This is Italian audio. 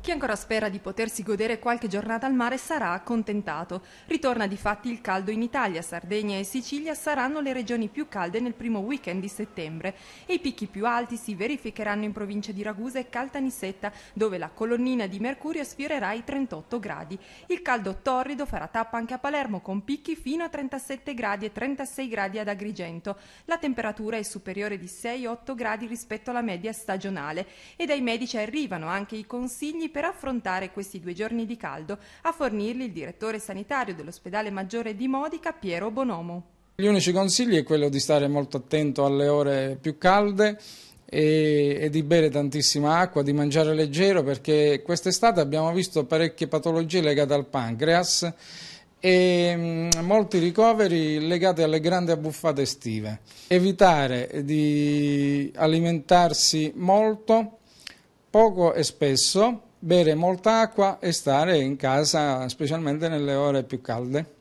Chi ancora spera di potersi godere qualche giornata al mare sarà accontentato. Ritorna di fatti il caldo in Italia, Sardegna e Sicilia saranno le regioni più calde nel primo weekend di settembre e i picchi più alti si verificheranno in provincia di Ragusa e Caltanissetta, dove la colonnina di mercurio sfiorerà i 38 gradi. Il caldo torrido farà tappa anche a Palermo con picchi fino a 37 gradi e 36 gradi ad Agrigento. La temperatura è superiore di 6-8 gradi rispetto alla media stagionale e dai medici arrivano anche i consigli per affrontare questi due giorni di caldo, a fornirli il direttore sanitario dell'ospedale maggiore di Modica, Piero Bonomo. Gli unici consigli è quello di stare molto attento alle ore più calde e, e di bere tantissima acqua, di mangiare leggero perché quest'estate abbiamo visto parecchie patologie legate al pancreas e mm, molti ricoveri legati alle grandi abbuffate estive. Evitare di alimentarsi molto, poco e spesso bere molta acqua e stare in casa, specialmente nelle ore più calde.